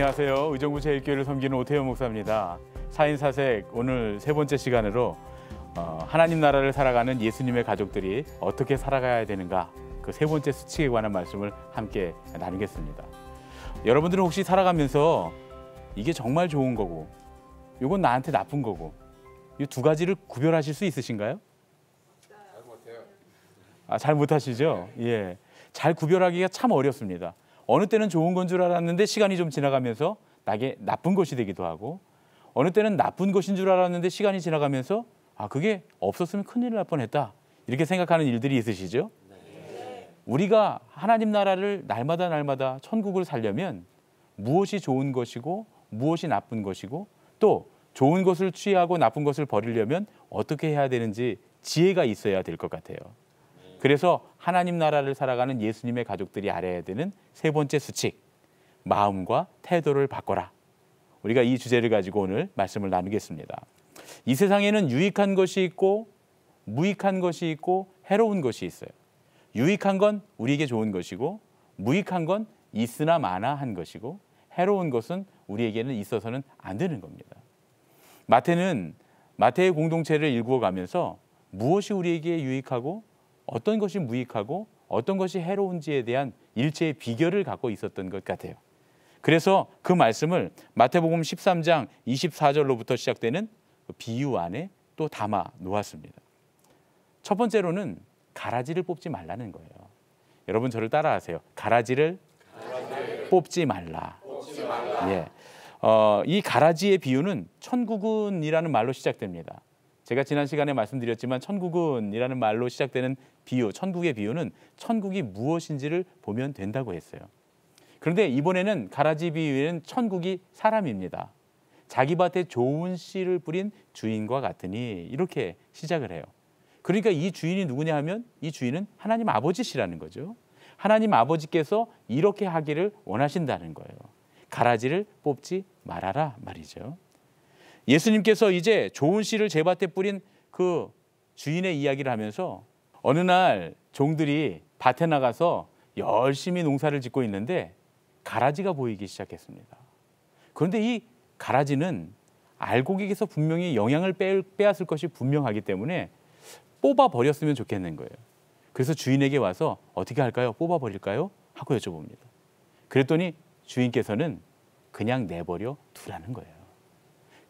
안녕하세요. 의정부 제일교회를 섬기는 오태현 목사입니다. 사인 사색 오늘 세 번째 시간으로 어, 하나님 나라를 살아가는 예수님의 가족들이 어떻게 살아가야 되는가 그 세 번째 수칙에 관한 말씀을 함께 나누겠습니다. 여러분들은 혹시 살아가면서 이게 정말 좋은 거고 이건 나한테 나쁜 거고 이 두 가지를 구별하실 수 있으신가요? 잘 못해요. 아, 잘 못하시죠? 예. 잘 구별하기가 참 어렵습니다. 어느 때는 좋은 건 줄 알았는데 시간이 좀 지나가면서 나게 나쁜 것이 되기도 하고 어느 때는 나쁜 것인 줄 알았는데 시간이 지나가면서 아 그게 없었으면 큰일 날 뻔했다 이렇게 생각하는 일들이 있으시죠? 우리가 하나님 나라를 날마다 날마다 천국을 살려면 무엇이 좋은 것이고 무엇이 나쁜 것이고 또 좋은 것을 취하고 나쁜 것을 버리려면 어떻게 해야 되는지 지혜가 있어야 될 것 같아요. 그래서 하나님 나라를 살아가는 예수님의 가족들이 알아야 되는 세 번째 수칙, 마음과 태도를 바꿔라. 우리가 이 주제를 가지고 오늘 말씀을 나누겠습니다. 이 세상에는 유익한 것이 있고 무익한 것이 있고 해로운 것이 있어요. 유익한 건 우리에게 좋은 것이고 무익한 건 있으나 마나 한 것이고 해로운 것은 우리에게는 있어서는 안 되는 겁니다. 마태는 마태의 공동체를 일구어 가면서 무엇이 우리에게 유익하고 어떤 것이 무익하고 어떤 것이 해로운지에 대한 일체의 비결을 갖고 있었던 것 같아요. 그래서 그 말씀을 마태복음 13장 24절로부터 시작되는 그 비유 안에 또 담아 놓았습니다. 첫 번째로는 가라지를 뽑지 말라는 거예요. 여러분 저를 따라하세요. 가라지를, 가라지를 뽑지 말라. 뽑지 말라. 예. 어, 이 가라지의 비유는 천국은이라는 말로 시작됩니다. 제가 지난 시간에 말씀드렸지만 천국은이라는 말로 시작되는 비유, 천국의 비유는 천국이 무엇인지를 보면 된다고 했어요. 그런데 이번에는 가라지 비유에는 천국이 사람입니다. 자기 밭에 좋은 씨를 뿌린 주인과 같으니 이렇게 시작을 해요. 그러니까 이 주인이 누구냐 하면 이 주인은 하나님 아버지시라는 거죠. 하나님 아버지께서 이렇게 하기를 원하신다는 거예요. 가라지를 뽑지 말아라 말이죠. 예수님께서 이제 좋은 씨를 제 밭에 뿌린 그 주인의 이야기를 하면서 어느 날 종들이 밭에 나가서 열심히 농사를 짓고 있는데 가라지가 보이기 시작했습니다. 그런데 이 가라지는 알곡에게서 분명히 영향을 빼앗을 것이 분명하기 때문에 뽑아 버렸으면 좋겠는 거예요. 그래서 주인에게 와서 어떻게 할까요? 뽑아 버릴까요? 하고 여쭤봅니다. 그랬더니 주인께서는 그냥 내버려 두라는 거예요.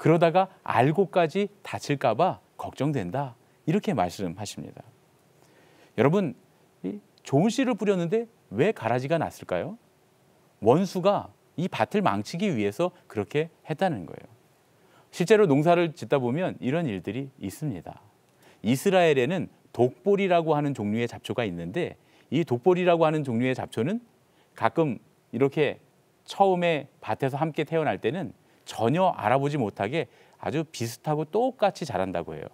그러다가 알고까지 다칠까봐 걱정된다. 이렇게 말씀하십니다. 여러분, 좋은 씨를 뿌렸는데 왜 가라지가 났을까요? 원수가 이 밭을 망치기 위해서 그렇게 했다는 거예요. 실제로 농사를 짓다 보면 이런 일들이 있습니다. 이스라엘에는 독보리라고 하는 종류의 잡초가 있는데 이 독보리라고 하는 종류의 잡초는 가끔 이렇게 처음에 밭에서 함께 태어날 때는 전혀 알아보지 못하게 아주 비슷하고 똑같이 자란다고 해요.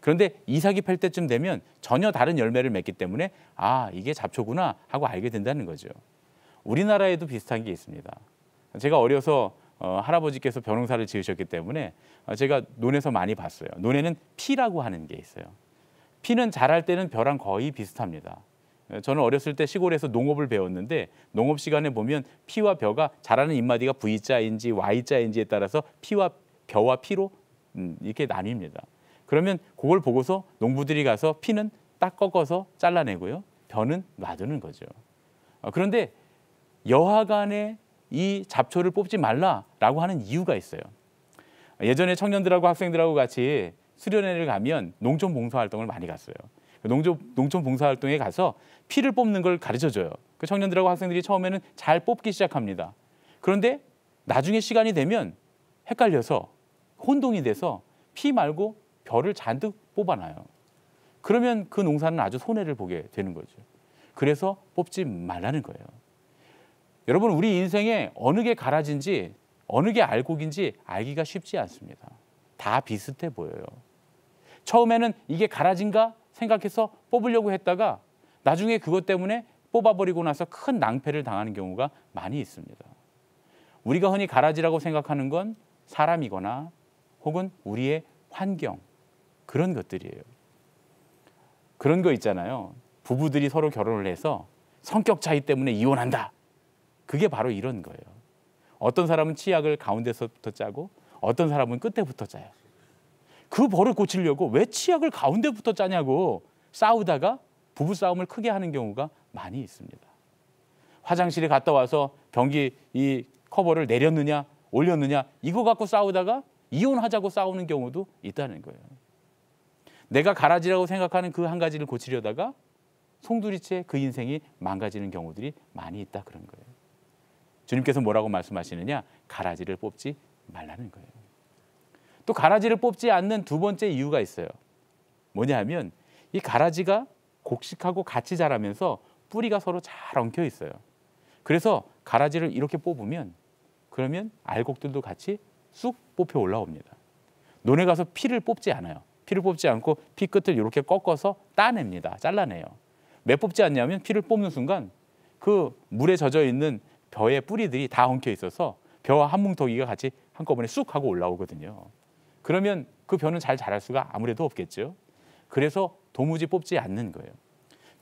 그런데 이삭이 펼 때쯤 되면 전혀 다른 열매를 맺기 때문에 아 이게 잡초구나 하고 알게 된다는 거죠. 우리나라에도 비슷한 게 있습니다. 제가 어려서 어, 할아버지께서 벼농사를 지으셨기 때문에 어, 제가 논에서 많이 봤어요. 논에는 피라고 하는 게 있어요. 피는 자랄 때는 벼랑 거의 비슷합니다. 예, 저는 어렸을 때 시골에서 농업을 배웠는데 농업 시간에 보면 피와 벼가 자라는 잎마디가 V자인지 Y자인지에 따라서 피와 벼와 피로 음, 이렇게 나뉩니다. 그러면 그걸 보고서 농부들이 가서 피는 딱 꺾어서 잘라내고요. 벼는 놔두는 거죠. 어, 그런데 여하간에 이 잡초를 뽑지 말라라고 하는 이유가 있어요. 예전에 청년들하고 학생들하고 같이 수련회를 가면 농촌 봉사 활동을 많이 갔어요. 농조, 농촌 봉사활동에 가서 피를 뽑는 걸 가르쳐줘요. 그 청년들하고 학생들이 처음에는 잘 뽑기 시작합니다. 그런데 나중에 시간이 되면 헷갈려서 혼동이 돼서 피 말고 별을 잔뜩 뽑아놔요. 그러면 그 농사는 아주 손해를 보게 되는 거죠. 그래서 뽑지 말라는 거예요. 여러분 우리 인생에 어느 게 가라진지 어느 게 알곡인지 알기가 쉽지 않습니다. 다 비슷해 보여요. 처음에는 이게 가라진가 생각해서 뽑으려고 했다가 나중에 그것 때문에 뽑아버리고 나서 큰 낭패를 당하는 경우가 많이 있습니다. 우리가 흔히 가라지라고 생각하는 건 사람이거나 혹은 우리의 환경 그런 것들이에요. 그런 거 있잖아요. 부부들이 서로 결혼을 해서 성격 차이 때문에 이혼한다. 그게 바로 이런 거예요. 어떤 사람은 치약을 가운데서부터 짜고 어떤 사람은 끝에부터 짜요. 그 벌을 고치려고 왜 치약을 가운데부터 짜냐고 싸우다가 부부싸움을 크게 하는 경우가 많이 있습니다. 화장실에 갔다 와서 변기 이 커버를 내렸느냐 올렸느냐 이거 갖고 싸우다가 이혼하자고 싸우는 경우도 있다는 거예요. 내가 가라지라고 생각하는 그 한 가지를 고치려다가 송두리째 그 인생이 망가지는 경우들이 많이 있다 그런 거예요. 주님께서 뭐라고 말씀하시느냐? 가라지를 뽑지 말라는 거예요. 또 가라지를 뽑지 않는 두 번째 이유가 있어요. 뭐냐 하면 이 가라지가 곡식하고 같이 자라면서 뿌리가 서로 잘 엉켜 있어요. 그래서 가라지를 이렇게 뽑으면 그러면 알곡들도 같이 쑥 뽑혀 올라옵니다. 논에 가서 피를 뽑지 않아요. 피를 뽑지 않고 피 끝을 이렇게 꺾어서 따냅니다. 잘라내요. 왜 뽑지 않냐면 피를 뽑는 순간 그 물에 젖어 있는 벼의 뿌리들이 다 엉켜 있어서 벼와 한 뭉텅이가 같이 한꺼번에 쑥 하고 올라오거든요. 그러면 그 변은 잘 자랄 수가 아무래도 없겠죠. 그래서 도무지 뽑지 않는 거예요.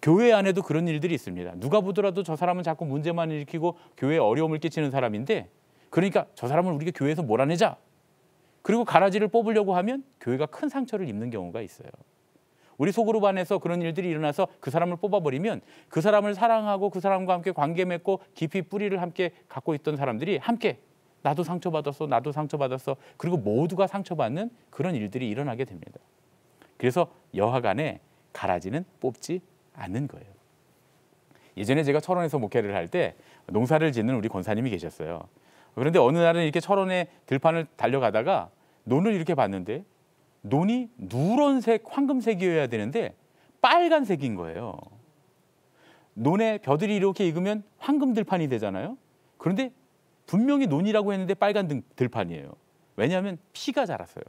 교회 안에도 그런 일들이 있습니다. 누가 보더라도 저 사람은 자꾸 문제만 일으키고 교회에 어려움을 끼치는 사람인데 그러니까 저 사람을 우리가 교회에서 몰아내자. 그리고 가라지를 뽑으려고 하면 교회가 큰 상처를 입는 경우가 있어요. 우리 속으로 반해서 그런 일들이 일어나서 그 사람을 뽑아버리면 그 사람을 사랑하고 그 사람과 함께 관계 맺고 깊이 뿌리를 함께 갖고 있던 사람들이 함께 나도 상처받았어, 나도 상처받았어. 그리고 모두가 상처받는 그런 일들이 일어나게 됩니다. 그래서 여하간에 가라지는 뽑지 않는 거예요. 예전에 제가 철원에서 목회를 할 때 농사를 짓는 우리 권사님이 계셨어요. 그런데 어느 날은 이렇게 철원에 들판을 달려가다가 논을 이렇게 봤는데 논이 누런색 황금색이어야 되는데 빨간색인 거예요. 논에 벼들이 이렇게 익으면 황금 들판이 되잖아요. 그런데 분명히 논이라고 했는데 빨간 등, 들판이에요. 왜냐하면 피가 자랐어요.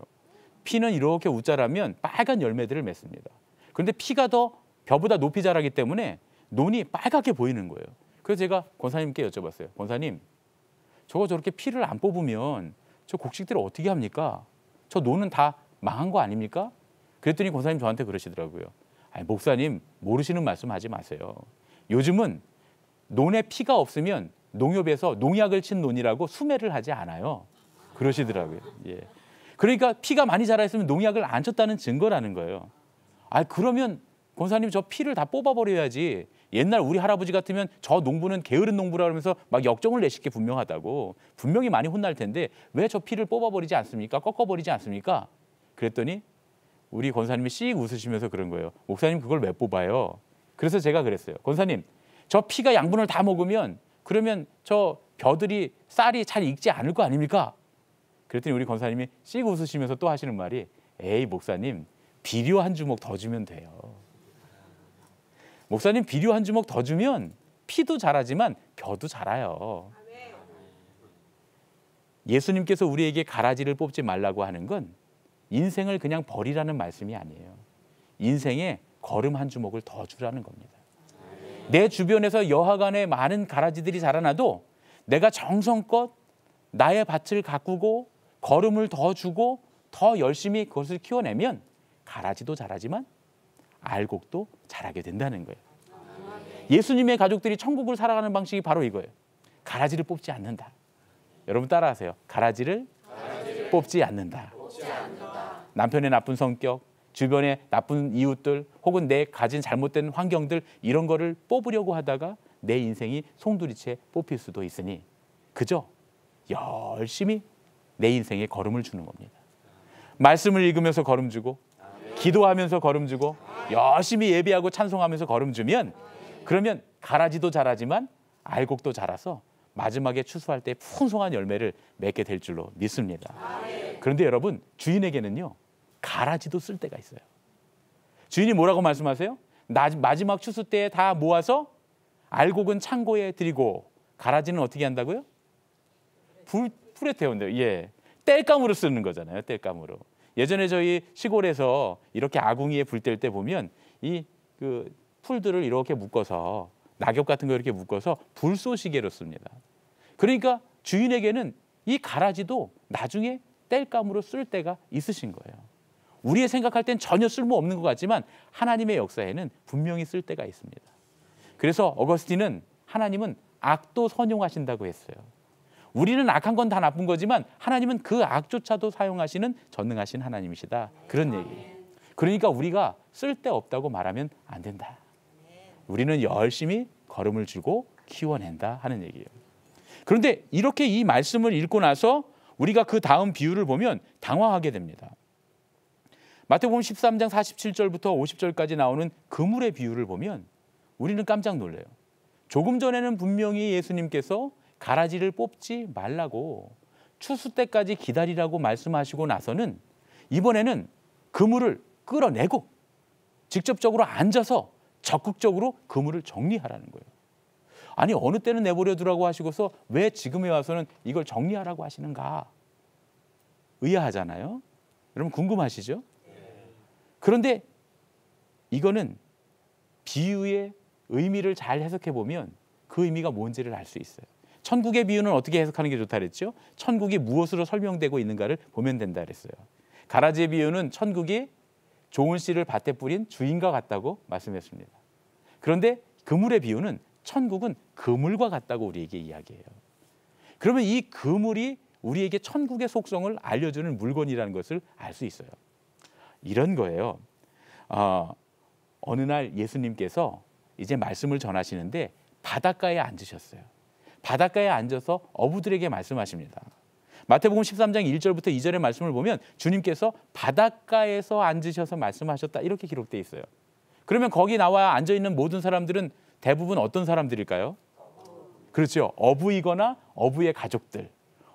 피는 이렇게 우자라면 빨간 열매들을 맺습니다. 그런데 피가 더 벼보다 높이 자라기 때문에 논이 빨갛게 보이는 거예요. 그래서 제가 권사님께 여쭤봤어요. 권사님, 저거 저렇게 피를 안 뽑으면 저 곡식들을 어떻게 합니까? 저 논은 다 망한 거 아닙니까? 그랬더니 권사님 저한테 그러시더라고요. 아니, 목사님 모르시는 말씀하지 마세요. 요즘은 논에 피가 없으면 농협에서 농약을 친 논이라고 수매를 하지 않아요. 그러시더라고요. 예. 그러니까 피가 많이 자라있으면 농약을 안 쳤다는 증거라는 거예요. 아 그러면 권사님 저 피를 다 뽑아버려야지. 옛날 우리 할아버지 같으면 저 농부는 게으른 농부라 그러면서 막 역정을 내실 게 분명하다고 분명히 많이 혼날 텐데 왜 저 피를 뽑아버리지 않습니까? 꺾어버리지 않습니까? 그랬더니 우리 권사님이 씩 웃으시면서 그런 거예요. 목사님 그걸 왜 뽑아요? 그래서 제가 그랬어요. 권사님 저 피가 양분을 다 먹으면 그러면 저벼들이 쌀이 잘 익지 않을 거 아닙니까? 그랬더니 우리 권사님이 씩 웃으시면서 또 하시는 말이 에이 목사님 비료 한 주먹 더 주면 돼요. 목사님 비료 한 주먹 더 주면 피도 자라지만 겨도 자라요. 예수님께서 우리에게 가라지를 뽑지 말라고 하는 건 인생을 그냥 버리라는 말씀이 아니에요. 인생에 걸음 한 주먹을 더 주라는 겁니다. 내 주변에서 여하간에 많은 가라지들이 자라나도 내가 정성껏 나의 밭을 가꾸고 걸음을 더 주고 더 열심히 그것을 키워내면 가라지도 자라지만 알곡도 자라게 된다는 거예요. 예수님의 가족들이 천국을 살아가는 방식이 바로 이거예요. 가라지를 뽑지 않는다. 여러분 따라하세요. 가라지를, 가라지를 뽑지, 않는다. 뽑지, 않는다. 남편의 나쁜 성격, 주변의 나쁜 이웃들 혹은 내 가진 잘못된 환경들 이런 거를 뽑으려고 하다가 내 인생이 송두리째 뽑힐 수도 있으니 그저 열심히 내 인생에 걸음을 주는 겁니다. 말씀을 읽으면서 걸음 주고 기도하면서 걸음 주고 열심히 예배하고 찬송하면서 걸음 주면 그러면 가라지도 자라지만 알곡도 자라서 마지막에 추수할 때 풍성한 열매를 맺게 될 줄로 믿습니다. 그런데 여러분 주인에게는요 가라지도 쓸 때가 있어요. 주인이 뭐라고 말씀하세요? 마지막 추수 때에 다 모아서 알곡은 창고에 드리고 가라지는 어떻게 한다고요? 불, 풀에 태운대요. 예. 땔감으로 쓰는 거잖아요. 땔감으로. 예전에 저희 시골에서 이렇게 아궁이에 불 뗄 때 보면 이 그 풀들을 이렇게 묶어서 낙엽 같은 거 이렇게 묶어서 불쏘시개로 씁니다. 그러니까 주인에게는 이 가라지도 나중에 땔감으로 쓸 때가 있으신 거예요. 우리의 생각할 땐 전혀 쓸모없는 것 같지만 하나님의 역사에는 분명히 쓸 때가 있습니다. 그래서 어거스틴은 하나님은 악도 선용하신다고 했어요. 우리는 악한 건 다 나쁜 거지만 하나님은 그 악조차도 사용하시는 전능하신 하나님이시다. 그런 얘기 그러니까 우리가 쓸데없다고 말하면 안 된다. 우리는 열심히 걸음을 주고 키워낸다 하는 얘기예요. 그런데 이렇게 이 말씀을 읽고 나서 우리가 그 다음 비유를 보면 당황하게 됩니다. 마태복음 13장 47절부터 50절까지 나오는 그물의 비유를 보면 우리는 깜짝 놀래요. 조금 전에는 분명히 예수님께서 가라지를 뽑지 말라고 추수 때까지 기다리라고 말씀하시고 나서는 이번에는 그물을 끌어내고 직접적으로 앉아서 적극적으로 그물을 정리하라는 거예요. 아니 어느 때는 내버려 두라고 하시고서 왜 지금에 와서는 이걸 정리하라고 하시는가 의아하잖아요. 여러분 궁금하시죠? 그런데 이거는 비유의 의미를 잘 해석해 보면 그 의미가 뭔지를 알 수 있어요. 천국의 비유는 어떻게 해석하는 게 좋다 그랬죠? 천국이 무엇으로 설명되고 있는가를 보면 된다 그랬어요. 가라지의 비유는 천국이 좋은 씨를 밭에 뿌린 주인과 같다고 말씀했습니다. 그런데 그물의 비유는 천국은 그물과 같다고 우리에게 이야기해요. 그러면 이 그물이 우리에게 천국의 속성을 알려주는 물건이라는 것을 알 수 있어요. 이런 거예요. 어, 어느 날 예수님께서 이제 말씀을 전하시는데 바닷가에 앉으셨어요. 바닷가에 앉아서 어부들에게 말씀하십니다. 마태복음 13장 1절부터 2절의 말씀을 보면 주님께서 바닷가에서 앉으셔서 말씀하셨다 이렇게 기록돼 있어요. 그러면 거기 나와 앉아 있는 모든 사람들은 대부분 어떤 사람들일까요? 그렇죠. 어부이거나 어부의 가족들,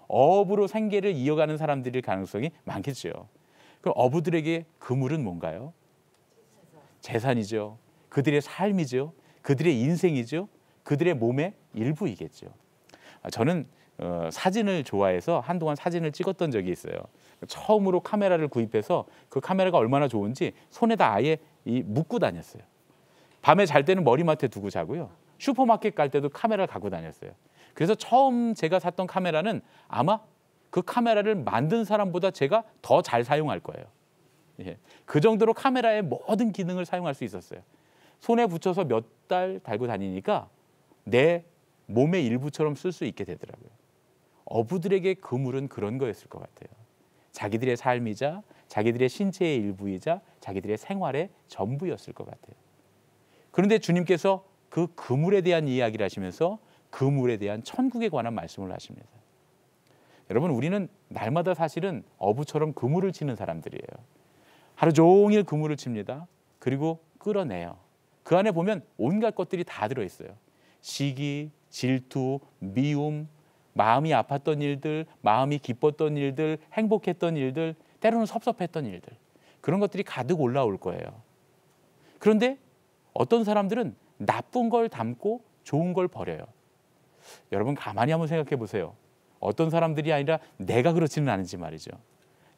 어부로 생계를 이어가는 사람들일 가능성이 많겠죠. 그럼 어부들에게 그물은 뭔가요? 재산이죠. 그들의 삶이죠. 그들의 인생이죠. 그들의 몸의 일부이겠죠. 아, 저는 어, 사진을 좋아해서 한동안 사진을 찍었던 적이 있어요. 처음으로 카메라를 구입해서 그 카메라가 얼마나 좋은지 손에다 아예 이 묶고 다녔어요. 밤에 잘 때는 머리맡에 두고 자고요. 슈퍼마켓 갈 때도 카메라를 갖고 다녔어요. 그래서 처음 제가 샀던 카메라는 아마 그 카메라를 만든 사람보다 제가 더 잘 사용할 거예요. 예. 그 정도로 카메라의 모든 기능을 사용할 수 있었어요. 손에 붙여서 몇 달 달고 다니니까 내 몸의 일부처럼 쓸 수 있게 되더라고요. 어부들에게 그물은 그런 거였을 것 같아요. 자기들의 삶이자 자기들의 신체의 일부이자 자기들의 생활의 전부였을 것 같아요. 그런데 주님께서 그 그물에 대한 이야기를 하시면서 그물에 대한 천국에 관한 말씀을 하십니다. 여러분 우리는 날마다 사실은 어부처럼 그물을 치는 사람들이에요. 하루 종일 그물을 칩니다. 그리고 끌어내요. 그 안에 보면 온갖 것들이 다 들어있어요. 시기, 질투, 미움, 마음이 아팠던 일들, 마음이 기뻤던 일들, 행복했던 일들, 때로는 섭섭했던 일들. 그런 것들이 가득 올라올 거예요. 그런데 어떤 사람들은 나쁜 걸 담고 좋은 걸 버려요. 여러분 가만히 한번 생각해 보세요. 어떤 사람들이 아니라 내가 그렇지는 않은지 말이죠.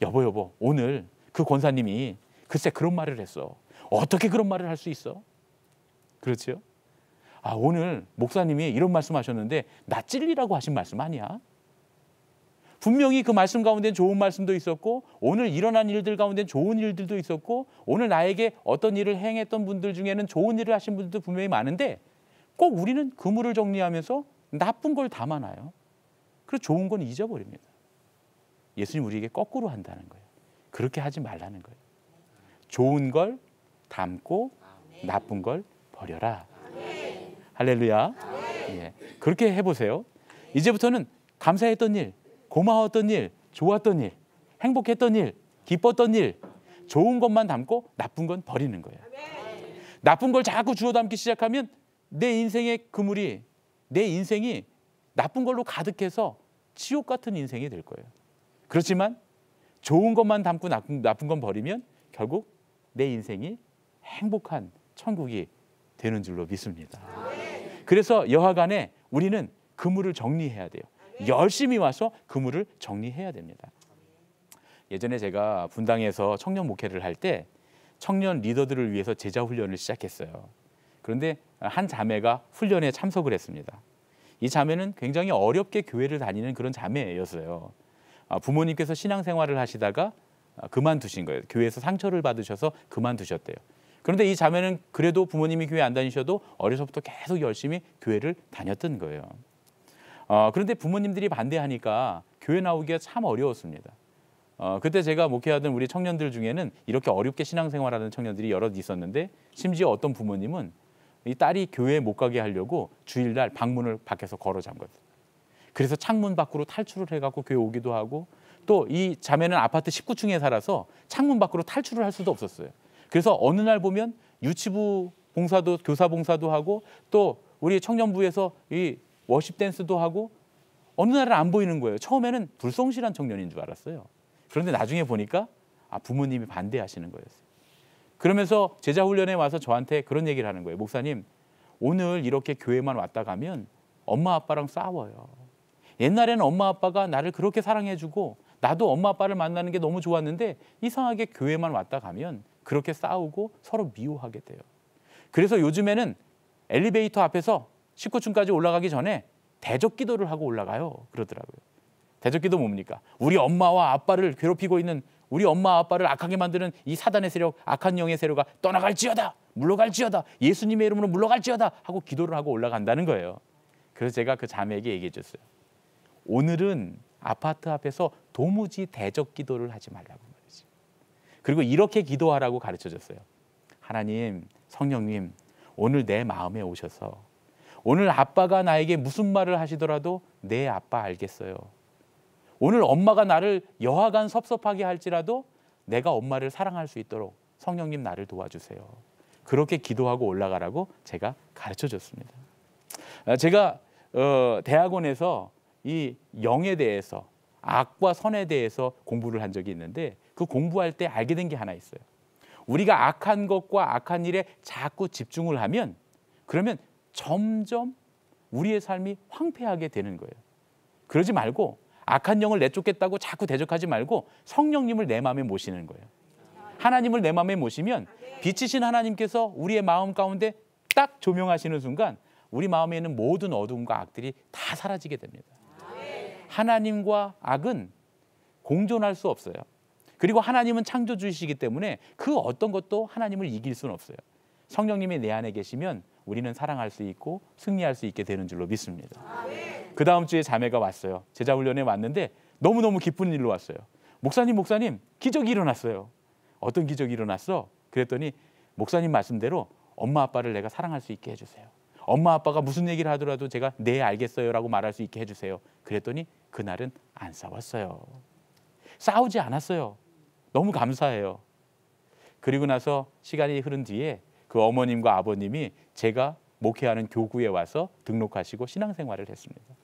여보 여보 오늘 그 권사님이 글쎄 그런 말을 했어. 어떻게 그런 말을 할 수 있어? 그렇죠? 아 오늘 목사님이 이런 말씀하셨는데 나 찔리라고 하신 말씀 아니야? 분명히 그 말씀 가운데 좋은 말씀도 있었고 오늘 일어난 일들 가운데 좋은 일들도 있었고 오늘 나에게 어떤 일을 행했던 분들 중에는 좋은 일을 하신 분들도 분명히 많은데 꼭 우리는 그물을 정리하면서 나쁜 걸 담아놔요. 그래서 좋은 건 잊어버립니다. 예수님 우리에게 거꾸로 한다는 거예요. 그렇게 하지 말라는 거예요. 좋은 걸 담고 나쁜 걸 버려라. 할렐루야. 예. 그렇게 해보세요. 이제부터는 감사했던 일, 고마웠던 일, 좋았던 일, 행복했던 일, 기뻤던 일, 좋은 것만 담고 나쁜 건 버리는 거예요. 나쁜 걸 자꾸 주워 담기 시작하면 내 인생의 그물이, 내 인생이 나쁜 걸로 가득해서 지옥 같은 인생이 될 거예요. 그렇지만 좋은 것만 담고 나쁜, 나쁜 건 버리면 결국 내 인생이 행복한 천국이 되는 줄로 믿습니다. 그래서 여하간에 우리는 그물을 정리해야 돼요. 열심히 와서 그물을 정리해야 됩니다. 예전에 제가 분당에서 청년 목회를 할 때 청년 리더들을 위해서 제자 훈련을 시작했어요. 그런데 한 자매가 훈련에 참석을 했습니다. 이 자매는 굉장히 어렵게 교회를 다니는 그런 자매였어요. 아, 부모님께서 신앙생활을 하시다가 아, 그만두신 거예요. 교회에서 상처를 받으셔서 그만두셨대요. 그런데 이 자매는 그래도 부모님이 교회 안 다니셔도 어려서부터 계속 열심히 교회를 다녔던 거예요. 어, 그런데 부모님들이 반대하니까 교회 나오기가 참 어려웠습니다. 어, 그때 제가 목회하던 우리 청년들 중에는 이렇게 어렵게 신앙생활하는 청년들이 여럿 있었는데 심지어 어떤 부모님은 이 딸이 교회에 못 가게 하려고 주일날 방문을 밖에서 걸어 잠궜어요. 그래서 창문 밖으로 탈출을 해갖고 교회 오기도 하고 또 이 자매는 아파트 19층에 살아서 창문 밖으로 탈출을 할 수도 없었어요. 그래서 어느 날 보면 유치부 봉사도 교사 봉사도 하고 또 우리 청년부에서 이 워십 댄스도 하고 어느 날은 안 보이는 거예요. 처음에는 불성실한 청년인 줄 알았어요. 그런데 나중에 보니까 아 부모님이 반대하시는 거였어요. 그러면서 제자 훈련에 와서 저한테 그런 얘기를 하는 거예요. 목사님, 오늘 이렇게 교회만 왔다 가면 엄마 아빠랑 싸워요. 옛날에는 엄마 아빠가 나를 그렇게 사랑해 주고 나도 엄마 아빠를 만나는 게 너무 좋았는데 이상하게 교회만 왔다 가면 그렇게 싸우고 서로 미워하게 돼요. 그래서 요즘에는 엘리베이터 앞에서 19층까지 올라가기 전에 대적 기도를 하고 올라가요. 그러더라고요. 대적 기도 뭡니까? 우리 엄마와 아빠를 괴롭히고 있는 우리 엄마 아빠를 악하게 만드는 이 사단의 세력, 악한 영의 세력아 떠나갈지어다, 물러갈지어다, 예수님의 이름으로 물러갈지어다 하고 기도를 하고 올라간다는 거예요. 그래서 제가 그 자매에게 얘기해 줬어요. 오늘은 아파트 앞에서 도무지 대적 기도를 하지 말라고 말이지. 그리고 이렇게 기도하라고 가르쳐 줬어요. 하나님, 성령님, 오늘 내 마음에 오셔서 오늘 아빠가 나에게 무슨 말을 하시더라도 내 아빠 알겠어요. 오늘 엄마가 나를 여하간 섭섭하게 할지라도 내가 엄마를 사랑할 수 있도록 성령님 나를 도와주세요. 그렇게 기도하고 올라가라고 제가 가르쳐 줬습니다. 아, 제가 어, 대학원에서 이 영에 대해서 악과 선에 대해서 공부를 한 적이 있는데 그 공부할 때 알게 된 게 하나 있어요. 우리가 악한 것과 악한 일에 자꾸 집중을 하면 그러면 점점 우리의 삶이 황폐하게 되는 거예요. 그러지 말고 악한 영을 내쫓겠다고 자꾸 대적하지 말고 성령님을 내 마음에 모시는 거예요. 하나님을 내 마음에 모시면 빛이신 하나님께서 우리의 마음 가운데 딱 조명하시는 순간 우리 마음에 있는 모든 어둠과 악들이 다 사라지게 됩니다. 하나님과 악은 공존할 수 없어요. 그리고 하나님은 창조주이시기 때문에 그 어떤 것도 하나님을 이길 수는 없어요. 성령님이 내 안에 계시면 우리는 사랑할 수 있고 승리할 수 있게 되는 줄로 믿습니다. 그 다음 주에 자매가 왔어요. 제자 훈련에 왔는데 너무너무 기쁜 일로 왔어요. 목사님, 목사님, 기적이 일어났어요. 어떤 기적이 일어났어? 그랬더니 목사님 말씀대로 엄마 아빠를 내가 사랑할 수 있게 해주세요. 엄마 아빠가 무슨 얘기를 하더라도 제가 네 알겠어요라고 말할 수 있게 해주세요. 그랬더니 그날은 안 싸웠어요. 싸우지 않았어요. 너무 감사해요. 그리고 나서 시간이 흐른 뒤에 그 어머님과 아버님이 제가 목회하는 교구에 와서 등록하시고 신앙생활을 했습니다.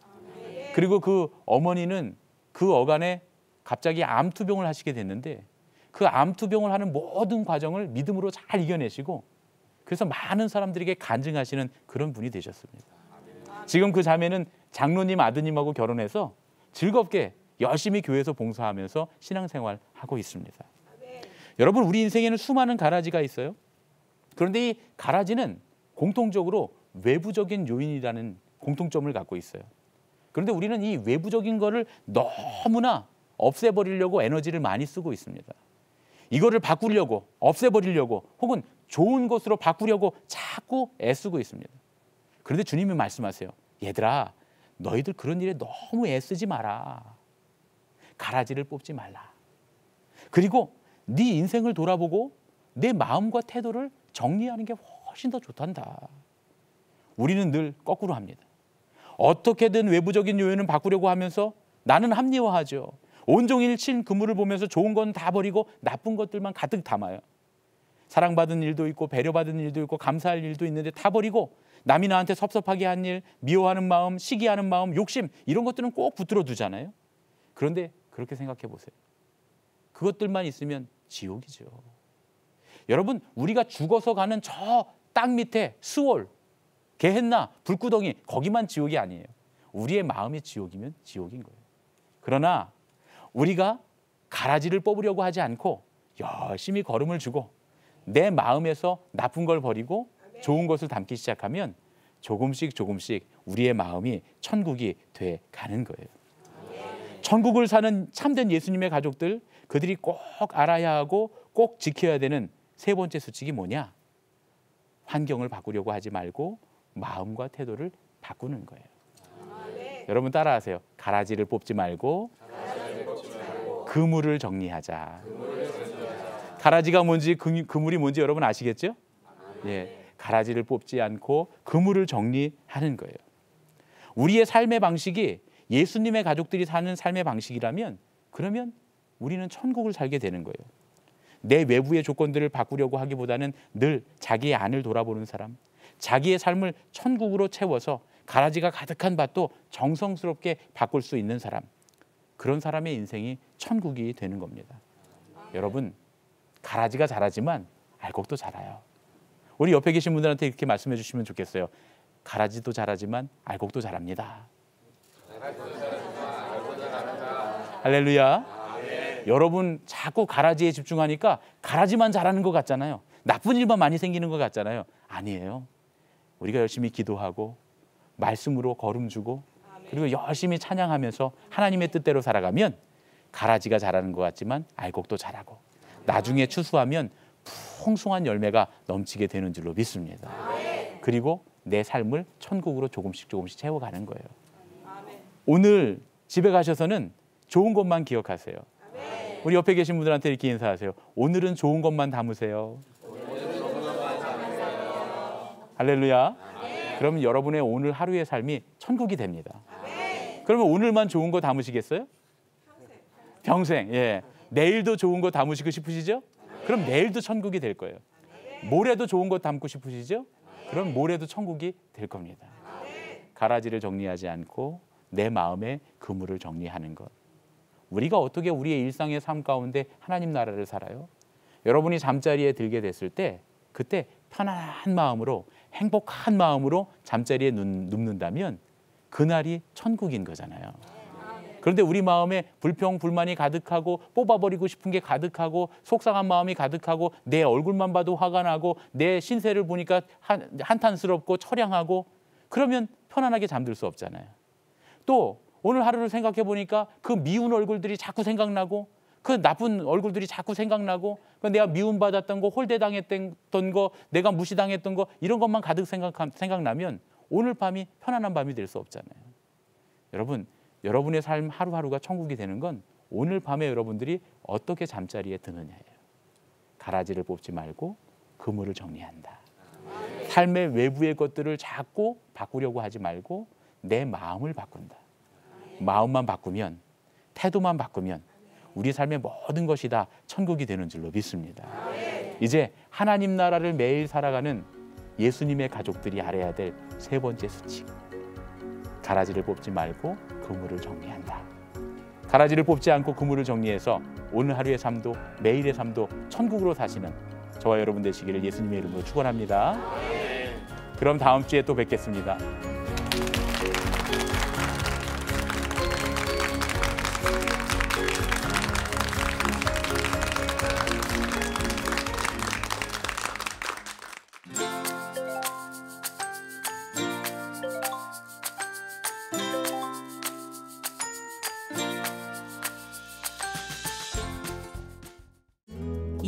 그리고 그 어머니는 그 어간에 갑자기 암투병을 하시게 됐는데 그 암투병을 하는 모든 과정을 믿음으로 잘 이겨내시고 그래서 많은 사람들에게 간증하시는 그런 분이 되셨습니다. 지금 그 자매는 장로님 아드님하고 결혼해서 즐겁게 열심히 교회에서 봉사하면서 신앙생활 하고 있습니다. 여러분 우리 인생에는 수많은 가라지가 있어요. 그런데 이 가라지는 공통적으로 외부적인 요인이라는 공통점을 갖고 있어요. 그런데 우리는 이 외부적인 거를 너무나 없애버리려고 에너지를 많이 쓰고 있습니다. 이거를 바꾸려고 없애버리려고 혹은 좋은 것으로 바꾸려고 자꾸 애쓰고 있습니다. 그런데 주님이 말씀하세요. 얘들아 너희들 그런 일에 너무 애쓰지 마라. 가라지를 뽑지 말라. 그리고 네 인생을 돌아보고 내 마음과 태도를 정리하는 게 훨씬 더 좋단다. 우리는 늘 거꾸로 합니다. 어떻게든 외부적인 요인을 바꾸려고 하면서 나는 합리화하죠. 온종일 친 그물을 보면서 좋은 건 다 버리고 나쁜 것들만 가득 담아요. 사랑받은 일도 있고 배려받은 일도 있고 감사할 일도 있는데 다 버리고 남이 나한테 섭섭하게 한 일, 미워하는 마음, 시기하는 마음, 욕심 이런 것들은 꼭 붙들어 두잖아요. 그런데 그렇게 생각해 보세요. 그것들만 있으면 지옥이죠. 여러분 우리가 죽어서 가는 저 땅 밑에 수월 개했나 불구덩이 거기만 지옥이 아니에요. 우리의 마음이 지옥이면 지옥인 거예요. 그러나 우리가 가라지를 뽑으려고 하지 않고 열심히 걸음을 주고 내 마음에서 나쁜 걸 버리고 좋은 것을 담기 시작하면 조금씩 조금씩 우리의 마음이 천국이 돼 가는 거예요. 천국을 사는 참된 예수님의 가족들 그들이 꼭 알아야 하고 꼭 지켜야 되는 세 번째 수칙이 뭐냐? 환경을 바꾸려고 하지 말고 마음과 태도를 바꾸는 거예요. 아, 네. 여러분 따라하세요. 가라지를 뽑지 말고, 가라지를 뽑지 말고 그물을, 정리하자. 가라지가 뭔지 그, 물이 뭔지 여러분 아시겠죠? 아, 네. 예, 가라지를 뽑지 않고 그물을 정리하는 거예요. 우리의 삶의 방식이 예수님의 가족들이 사는 삶의 방식이라면 그러면 우리는 천국을 살게 되는 거예요. 내 외부의 조건들을 바꾸려고 하기보다는 늘 자기 안을 돌아보는 사람, 자기의 삶을 천국으로 채워서 가라지가 가득한 밭도 정성스럽게 바꿀 수 있는 사람. 그런 사람의 인생이 천국이 되는 겁니다. 여러분, 가라지가 자라지만 알곡도 자라요. 우리 옆에 계신 분들한테 이렇게 말씀해 주시면 좋겠어요. 가라지도 자라지만 알곡도 자랍니다. 할렐루야. 여러분 자꾸 가라지에 집중하니까 가라지만 자라는 것 같잖아요. 나쁜 일만 많이 생기는 것 같잖아요. 아니에요. 우리가 열심히 기도하고 말씀으로 걸음주고 그리고 열심히 찬양하면서 하나님의 뜻대로 살아가면 가라지가 자라는 것 같지만 알곡도 자라고 나중에 추수하면 풍성한 열매가 넘치게 되는 줄로 믿습니다. 그리고 내 삶을 천국으로 조금씩 조금씩 채워가는 거예요. 오늘 집에 가셔서는 좋은 것만 기억하세요. 우리 옆에 계신 분들한테 이렇게 인사하세요. 오늘은 좋은 것만 담으세요. 할렐루야. 그러 여러분의 오늘 하루의 삶이 천국이 됩니다. 그러면 오늘만 좋은 거 담으시겠어요? 평생. 예. 내일도 좋은 거 담으시고 싶으시죠? 그럼 내일도 천국이 될 거예요. 모레도 좋은 거 담고 싶으시죠? 그럼 모레도 천국이 될 겁니다. 가라지를 정리하지 않고 내 마음의 그물을 정리하는 것. 우리가 어떻게 우리의 일상의 삶 가운데 하나님 나라를 살아요? 여러분이 잠자리에 들게 됐을 때 그때 편안한 마음으로 행복한 마음으로 잠자리에 눕는다면 그날이 천국인 거잖아요. 그런데 우리 마음에 불평, 불만이 가득하고 뽑아버리고 싶은 게 가득하고 속상한 마음이 가득하고 내 얼굴만 봐도 화가 나고 내 신세를 보니까 한, 한탄스럽고 처량하고 그러면 편안하게 잠들 수 없잖아요. 또 오늘 하루를 생각해 보니까 그 미운 얼굴들이 자꾸 생각나고 그 나쁜 얼굴들이 자꾸 생각나고 그 내가 미움받았던 거, 홀대당했던 거, 내가 무시당했던 거 이런 것만 가득 생각, 생각나면 오늘 밤이 편안한 밤이 될 수 없잖아요. 여러분, 여러분의 삶 하루하루가 천국이 되는 건 오늘 밤에 여러분들이 어떻게 잠자리에 드느냐예요. 가라지를 뽑지 말고 그물을 정리한다. 삶의 외부의 것들을 자꾸 바꾸려고 하지 말고 내 마음을 바꾼다. 마음만 바꾸면 태도만 바꾸면 우리 삶의 모든 것이 다 천국이 되는 줄로 믿습니다. 이제 하나님 나라를 매일 살아가는 예수님의 가족들이 알아야 될 세 번째 수칙. 가라지를 뽑지 말고 그물을 정리한다. 가라지를 뽑지 않고 그물을 정리해서 오늘 하루의 삶도 매일의 삶도 천국으로 사시는 저와 여러분 되시기를 예수님의 이름으로 축원합니다. 그럼 다음 주에 또 뵙겠습니다.